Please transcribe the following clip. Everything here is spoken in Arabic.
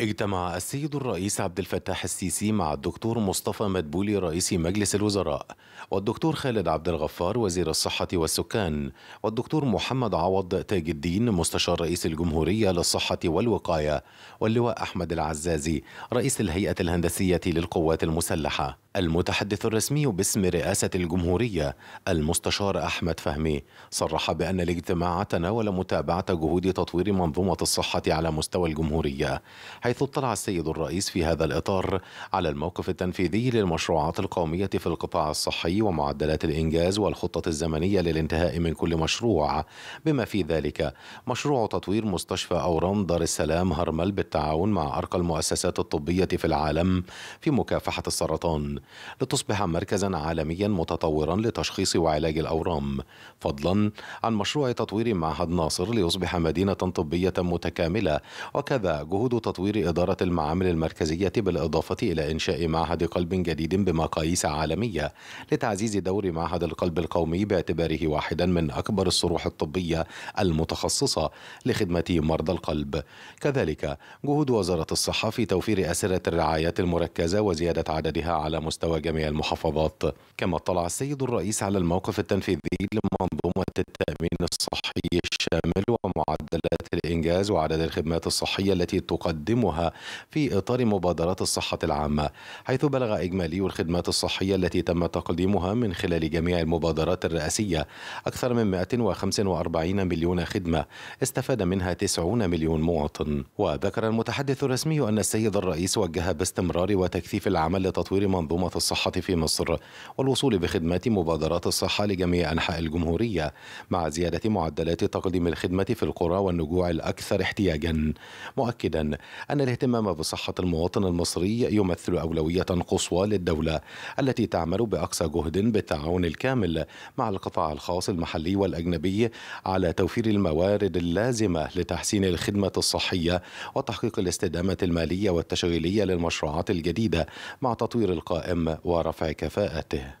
اجتمع السيد الرئيس عبد الفتاح السيسي مع الدكتور مصطفى مدبولي رئيس مجلس الوزراء والدكتور خالد عبد الغفار وزير الصحة والسكان والدكتور محمد عوض تاج الدين مستشار رئيس الجمهورية للصحة والوقاية واللواء أحمد العزازي رئيس الهيئة الهندسية للقوات المسلحة المتحدث الرسمي باسم رئاسة الجمهورية المستشار أحمد فهمي صرح بأن الاجتماع تناول متابعة جهود تطوير منظومة الصحة على مستوى الجمهورية حيث اطلع السيد الرئيس في هذا الإطار على الموقف التنفيذي للمشروعات القومية في القطاع الصحي ومعدلات الإنجاز والخطة الزمنية للانتهاء من كل مشروع بما في ذلك مشروع تطوير مستشفى أورام دار السلام هرمل بالتعاون مع أرقى المؤسسات الطبية في العالم في مكافحة السرطان لتصبح مركزا عالميا متطورا لتشخيص وعلاج الأورام فضلا عن مشروع تطوير معهد ناصر ليصبح مدينة طبية متكاملة وكذا جهود تطوير إدارة المعامل المركزية بالإضافة إلى إنشاء معهد قلب جديد بمقاييس عالمية لتعزيز دور معهد القلب القومي باعتباره واحدا من أكبر الصروح الطبية المتخصصة لخدمة مرضى القلب كذلك جهود وزارة الصحة في توفير أسرة الرعايات المركزة وزيادة عددها على مستوى مستوى جميع المحافظات كما اطلع السيد الرئيس على الموقف التنفيذي لمنظومة التأمين الصحي الشامل الإنجاز وعدد الخدمات الصحية التي تقدمها في إطار مبادرات الصحة العامة حيث بلغ إجمالي الخدمات الصحية التي تم تقديمها من خلال جميع المبادرات الرئاسية أكثر من 145 مليون خدمة استفاد منها 90 مليون مواطن وذكر المتحدث الرسمي أن السيد الرئيس وجه باستمرار وتكثيف العمل لتطوير منظومة الصحة في مصر والوصول بخدمات مبادرات الصحة لجميع أنحاء الجمهورية مع زيادة معدلات تقديم الخدمة في القرى والنجوم الأسبوع الأكثر احتياجا مؤكدا أن الاهتمام بصحة المواطن المصري يمثل أولوية قصوى للدولة التي تعمل بأقصى جهد بالتعاون الكامل مع القطاع الخاص المحلي والأجنبي على توفير الموارد اللازمة لتحسين الخدمة الصحية وتحقيق الاستدامة المالية والتشغيلية للمشروعات الجديدة مع تطوير القائم ورفع كفاءته